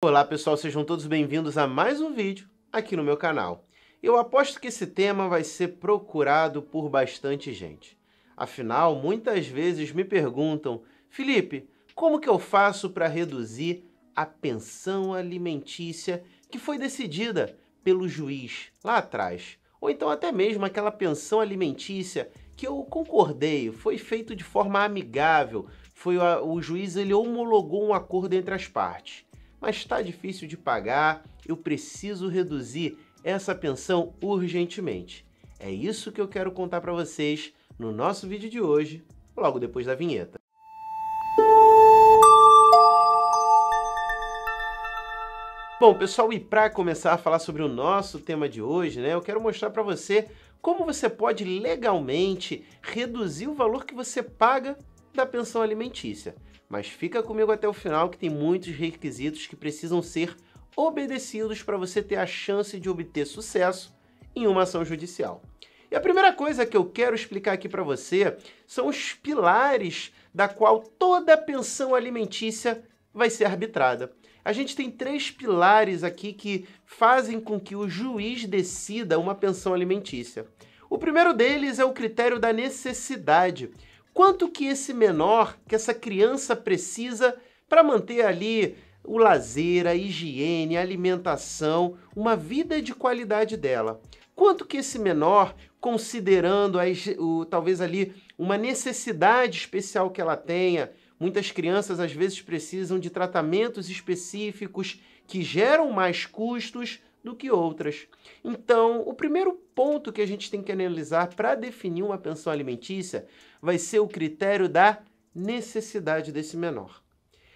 Olá pessoal, sejam todos bem-vindos a mais um vídeo aqui no meu canal. Eu aposto que esse tema vai ser procurado por bastante gente. Afinal, muitas vezes me perguntam, Felipe, como que eu faço para reduzir a pensão alimentícia que foi decidida pelo juiz lá atrás? Ou então até mesmo aquela pensão alimentícia que eu concordei, foi feito de forma amigável, foi o juiz ele homologou um acordo entre as partes mas está difícil de pagar, eu preciso reduzir essa pensão urgentemente. É isso que eu quero contar para vocês no nosso vídeo de hoje, logo depois da vinheta. Bom, pessoal, e para começar a falar sobre o nosso tema de hoje, né, eu quero mostrar para você como você pode legalmente reduzir o valor que você paga da pensão alimentícia. Mas fica comigo até o final que tem muitos requisitos que precisam ser obedecidos para você ter a chance de obter sucesso em uma ação judicial. E a primeira coisa que eu quero explicar aqui para você são os pilares da qual toda pensão alimentícia vai ser arbitrada. A gente tem três pilares aqui que fazem com que o juiz decida uma pensão alimentícia. O primeiro deles é o critério da necessidade quanto que esse menor, que essa criança precisa para manter ali o lazer, a higiene, a alimentação, uma vida de qualidade dela. Quanto que esse menor, considerando as, o, talvez ali uma necessidade especial que ela tenha, muitas crianças às vezes precisam de tratamentos específicos que geram mais custos do que outras. Então, o primeiro ponto que a gente tem que analisar para definir uma pensão alimentícia vai ser o critério da necessidade desse menor.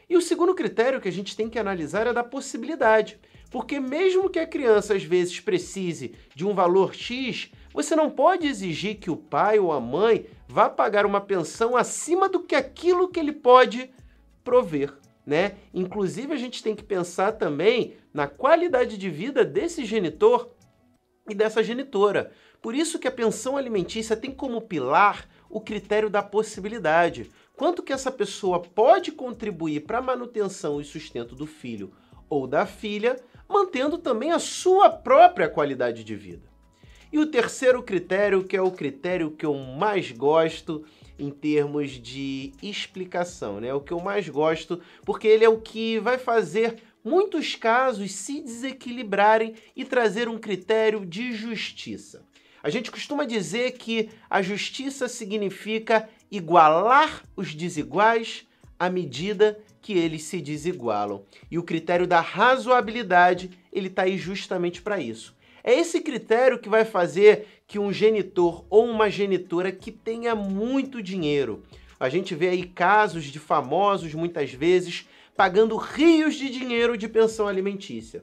E o segundo critério que a gente tem que analisar é da possibilidade, porque mesmo que a criança às vezes precise de um valor X, você não pode exigir que o pai ou a mãe vá pagar uma pensão acima do que aquilo que ele pode prover, né? Inclusive a gente tem que pensar também na qualidade de vida desse genitor e dessa genitora. Por isso que a pensão alimentícia tem como pilar o critério da possibilidade. Quanto que essa pessoa pode contribuir para a manutenção e sustento do filho ou da filha, mantendo também a sua própria qualidade de vida. E o terceiro critério, que é o critério que eu mais gosto em termos de explicação, né? É o que eu mais gosto, porque ele é o que vai fazer muitos casos se desequilibrarem e trazer um critério de justiça. A gente costuma dizer que a justiça significa igualar os desiguais à medida que eles se desigualam. E o critério da razoabilidade, ele está aí justamente para isso. É esse critério que vai fazer que um genitor ou uma genitora que tenha muito dinheiro, a gente vê aí casos de famosos, muitas vezes, pagando rios de dinheiro de pensão alimentícia.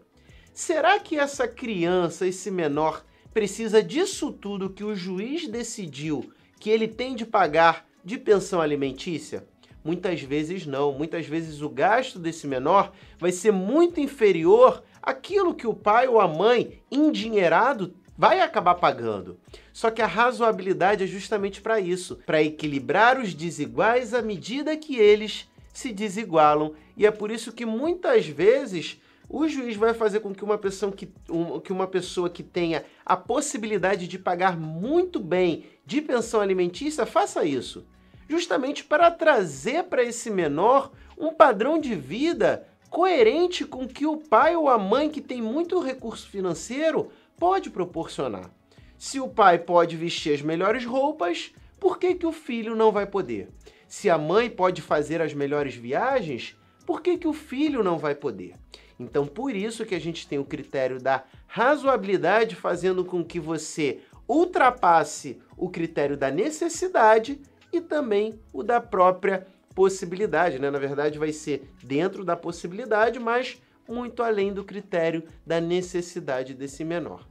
Será que essa criança, esse menor, precisa disso tudo que o juiz decidiu que ele tem de pagar de pensão alimentícia? Muitas vezes não. Muitas vezes o gasto desse menor vai ser muito inferior àquilo que o pai ou a mãe, endinheirado, vai acabar pagando. Só que a razoabilidade é justamente para isso para equilibrar os desiguais à medida que eles se desigualam. E é por isso que muitas vezes o juiz vai fazer com que uma pessoa que, um, que, uma pessoa que tenha a possibilidade de pagar muito bem de pensão alimentícia faça isso, justamente para trazer para esse menor um padrão de vida coerente com que o pai ou a mãe que tem muito recurso financeiro pode proporcionar. Se o pai pode vestir as melhores roupas, por que, que o filho não vai poder? Se a mãe pode fazer as melhores viagens, por que, que o filho não vai poder? Então, por isso que a gente tem o critério da razoabilidade, fazendo com que você ultrapasse o critério da necessidade e também o da própria possibilidade, né? Na verdade, vai ser dentro da possibilidade, mas muito além do critério da necessidade desse menor.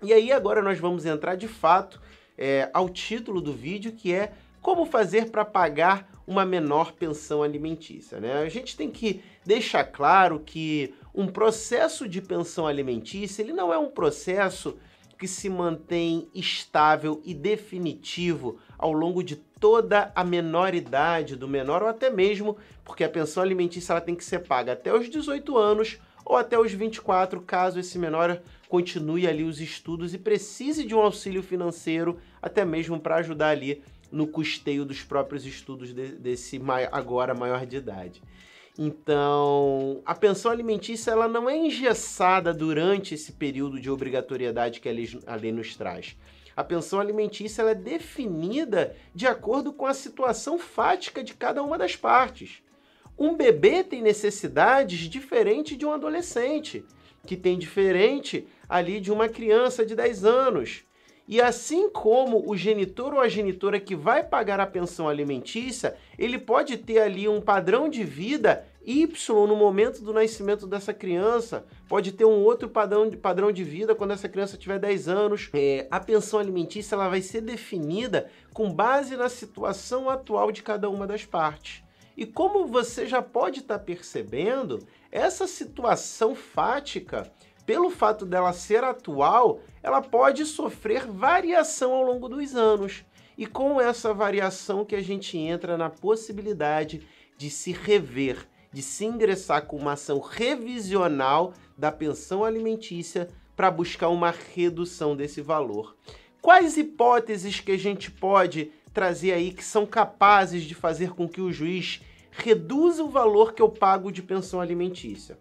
E aí agora nós vamos entrar de fato é, ao título do vídeo, que é como fazer para pagar uma menor pensão alimentícia. Né? A gente tem que deixar claro que um processo de pensão alimentícia ele não é um processo que se mantém estável e definitivo ao longo de toda a menoridade do menor ou até mesmo porque a pensão alimentícia ela tem que ser paga até os 18 anos ou até os 24, caso esse menor continue ali os estudos e precise de um auxílio financeiro, até mesmo para ajudar ali no custeio dos próprios estudos de, desse agora maior de idade. Então, a pensão alimentícia ela não é engessada durante esse período de obrigatoriedade que a lei, a lei nos traz. A pensão alimentícia ela é definida de acordo com a situação fática de cada uma das partes. Um bebê tem necessidades diferentes de um adolescente, que tem diferente ali de uma criança de 10 anos. E assim como o genitor ou a genitora que vai pagar a pensão alimentícia, ele pode ter ali um padrão de vida Y no momento do nascimento dessa criança, pode ter um outro padrão de, padrão de vida quando essa criança tiver 10 anos. É, a pensão alimentícia ela vai ser definida com base na situação atual de cada uma das partes. E como você já pode estar tá percebendo, essa situação fática pelo fato dela ser atual, ela pode sofrer variação ao longo dos anos. E com essa variação que a gente entra na possibilidade de se rever, de se ingressar com uma ação revisional da pensão alimentícia para buscar uma redução desse valor. Quais hipóteses que a gente pode trazer aí que são capazes de fazer com que o juiz reduza o valor que eu pago de pensão alimentícia?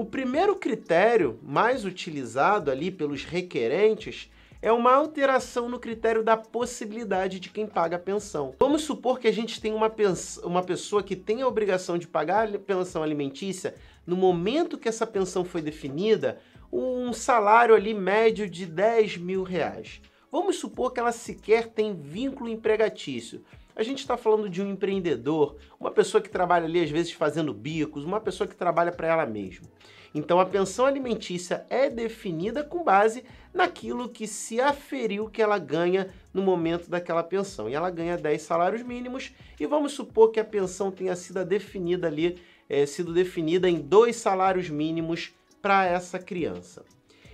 O primeiro critério mais utilizado ali pelos requerentes é uma alteração no critério da possibilidade de quem paga a pensão. Vamos supor que a gente tem uma, uma pessoa que tem a obrigação de pagar a pensão alimentícia no momento que essa pensão foi definida, um salário ali médio de 10 mil reais. Vamos supor que ela sequer tem vínculo empregatício. A gente está falando de um empreendedor, uma pessoa que trabalha ali às vezes fazendo bicos, uma pessoa que trabalha para ela mesma. Então a pensão alimentícia é definida com base naquilo que se aferiu que ela ganha no momento daquela pensão. E ela ganha 10 salários mínimos e vamos supor que a pensão tenha sido definida ali, é, sido definida em dois salários mínimos para essa criança.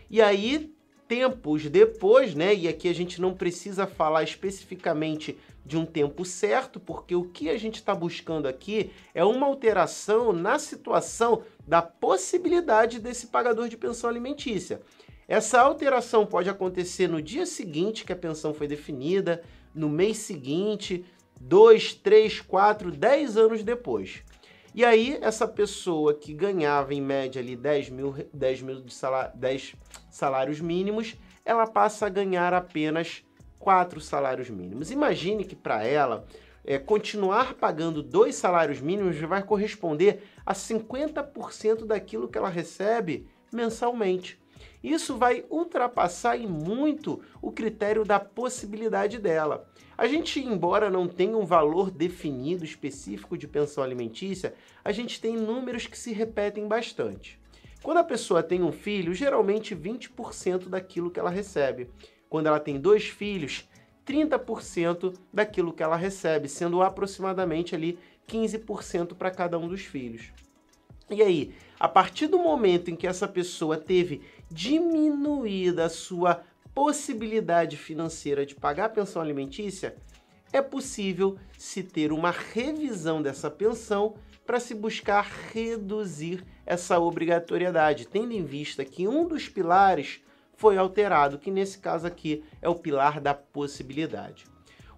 E aí tempos depois, né? E aqui a gente não precisa falar especificamente de um tempo certo, porque o que a gente está buscando aqui é uma alteração na situação da possibilidade desse pagador de pensão alimentícia. Essa alteração pode acontecer no dia seguinte que a pensão foi definida, no mês seguinte, dois, três, quatro, dez anos depois. E aí, essa pessoa que ganhava em média ali 10 mil, 10 mil de salário, 10 salários mínimos, ela passa a ganhar apenas quatro salários mínimos. Imagine que para ela é, continuar pagando dois salários mínimos vai corresponder a 50% daquilo que ela recebe mensalmente. Isso vai ultrapassar em muito o critério da possibilidade dela. A gente, embora não tenha um valor definido específico de pensão alimentícia, a gente tem números que se repetem bastante. Quando a pessoa tem um filho, geralmente 20% daquilo que ela recebe. Quando ela tem dois filhos, 30% daquilo que ela recebe, sendo aproximadamente ali 15% para cada um dos filhos. E aí, a partir do momento em que essa pessoa teve diminuída a sua possibilidade financeira de pagar a pensão alimentícia, é possível se ter uma revisão dessa pensão para se buscar reduzir essa obrigatoriedade, tendo em vista que um dos pilares foi alterado, que nesse caso aqui é o pilar da possibilidade.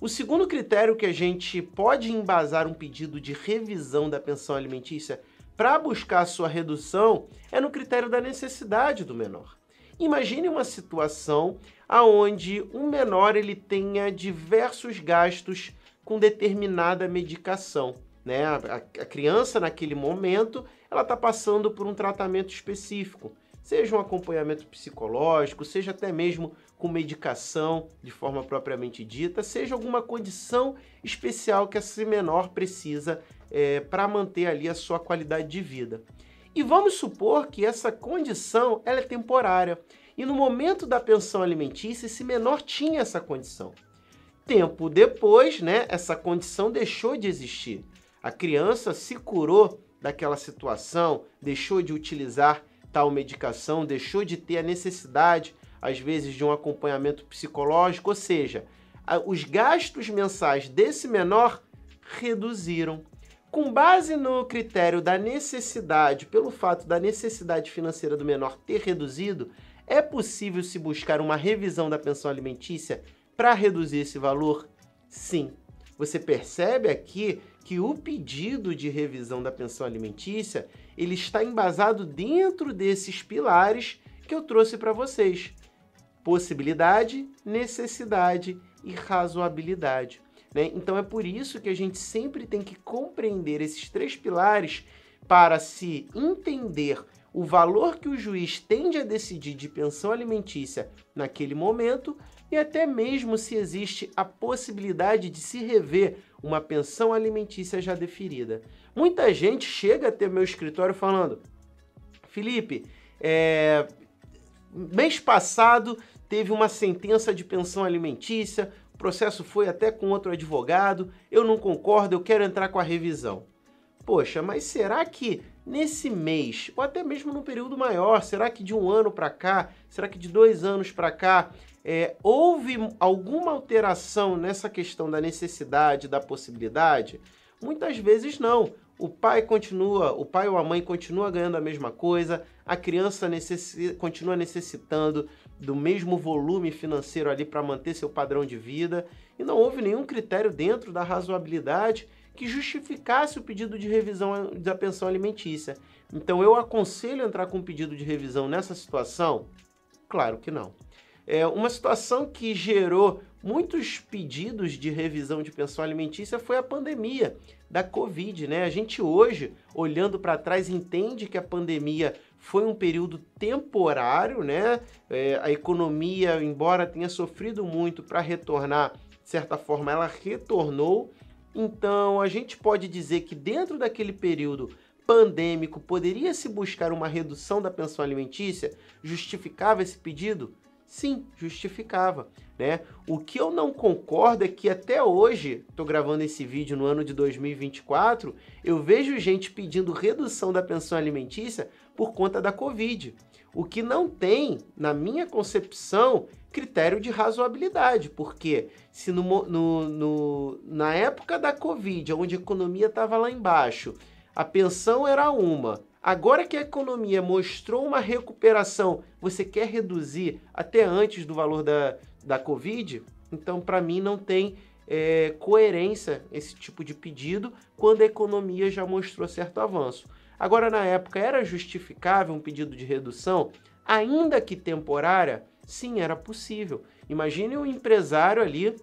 O segundo critério que a gente pode embasar um pedido de revisão da pensão alimentícia para buscar sua redução é no critério da necessidade do menor. Imagine uma situação aonde um menor ele tenha diversos gastos com determinada medicação. Né? A, a criança, naquele momento, ela está passando por um tratamento específico, seja um acompanhamento psicológico, seja até mesmo com medicação de forma propriamente dita, seja alguma condição especial que esse menor precisa é, para manter ali a sua qualidade de vida. E vamos supor que essa condição ela é temporária. E no momento da pensão alimentícia, esse menor tinha essa condição. Tempo depois, né, essa condição deixou de existir. A criança se curou daquela situação, deixou de utilizar tal medicação, deixou de ter a necessidade, às vezes, de um acompanhamento psicológico, ou seja, os gastos mensais desse menor reduziram. Com base no critério da necessidade, pelo fato da necessidade financeira do menor ter reduzido, é possível se buscar uma revisão da pensão alimentícia para reduzir esse valor? Sim. Você percebe aqui que o pedido de revisão da pensão alimentícia ele está embasado dentro desses pilares que eu trouxe para vocês: possibilidade, necessidade e razoabilidade. Né? Então é por isso que a gente sempre tem que compreender esses três pilares para se entender o valor que o juiz tende a decidir de pensão alimentícia naquele momento e até mesmo se existe a possibilidade de se rever uma pensão alimentícia já deferida. Muita gente chega até meu escritório falando: Felipe, é... mês passado teve uma sentença de pensão alimentícia, o processo foi até com outro advogado, eu não concordo, eu quero entrar com a revisão poxa, mas será que nesse mês, ou até mesmo no período maior, será que de um ano para cá, será que de dois anos para cá, é, houve alguma alteração nessa questão da necessidade, da possibilidade? Muitas vezes não. O pai continua, o pai ou a mãe continua ganhando a mesma coisa, a criança necessi continua necessitando do mesmo volume financeiro ali para manter seu padrão de vida, e não houve nenhum critério dentro da razoabilidade que justificasse o pedido de revisão da pensão alimentícia. Então eu aconselho entrar com um pedido de revisão nessa situação? Claro que não. É uma situação que gerou muitos pedidos de revisão de pensão alimentícia foi a pandemia da Covid, né? A gente hoje, olhando para trás, entende que a pandemia foi um período temporário, né? É, a economia, embora tenha sofrido muito para retornar, de certa forma, ela retornou. Então, a gente pode dizer que dentro daquele período pandêmico poderia se buscar uma redução da pensão alimentícia? Justificava esse pedido? Sim, justificava, né? O que eu não concordo é que até hoje, estou gravando esse vídeo no ano de 2024, eu vejo gente pedindo redução da pensão alimentícia por conta da Covid. O que não tem, na minha concepção, critério de razoabilidade, porque se no, no, no na época da Covid, onde a economia estava lá embaixo, a pensão era uma, Agora que a economia mostrou uma recuperação, você quer reduzir até antes do valor da, da Covid? Então, para mim, não tem é, coerência esse tipo de pedido quando a economia já mostrou certo avanço. Agora, na época, era justificável um pedido de redução, ainda que temporária? Sim, era possível. Imagine um empresário ali,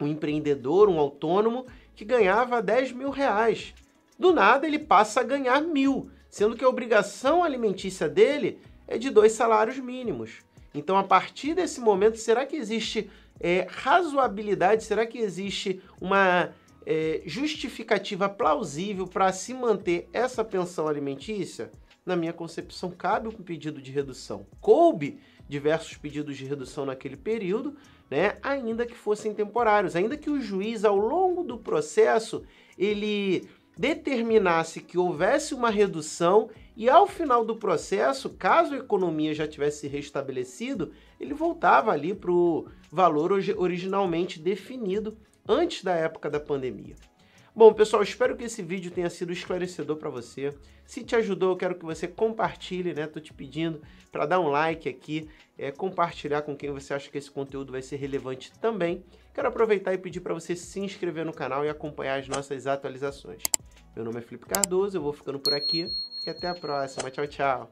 um empreendedor, um autônomo, que ganhava 10 mil reais. Do nada ele passa a ganhar mil sendo que a obrigação alimentícia dele é de dois salários mínimos. Então, a partir desse momento, será que existe é, razoabilidade? Será que existe uma é, justificativa plausível para se manter essa pensão alimentícia? Na minha concepção, cabe um pedido de redução. Coube diversos pedidos de redução naquele período, né, ainda que fossem temporários, ainda que o juiz, ao longo do processo, ele determinasse que houvesse uma redução e ao final do processo, caso a economia já tivesse se restabelecido, ele voltava ali para o valor originalmente definido antes da época da pandemia. Bom, pessoal, espero que esse vídeo tenha sido esclarecedor para você. Se te ajudou, eu quero que você compartilhe, né? Tô te pedindo para dar um like aqui, é, compartilhar com quem você acha que esse conteúdo vai ser relevante também. Quero aproveitar e pedir para você se inscrever no canal e acompanhar as nossas atualizações. Meu nome é Felipe Cardoso, eu vou ficando por aqui e até a próxima. Tchau, tchau.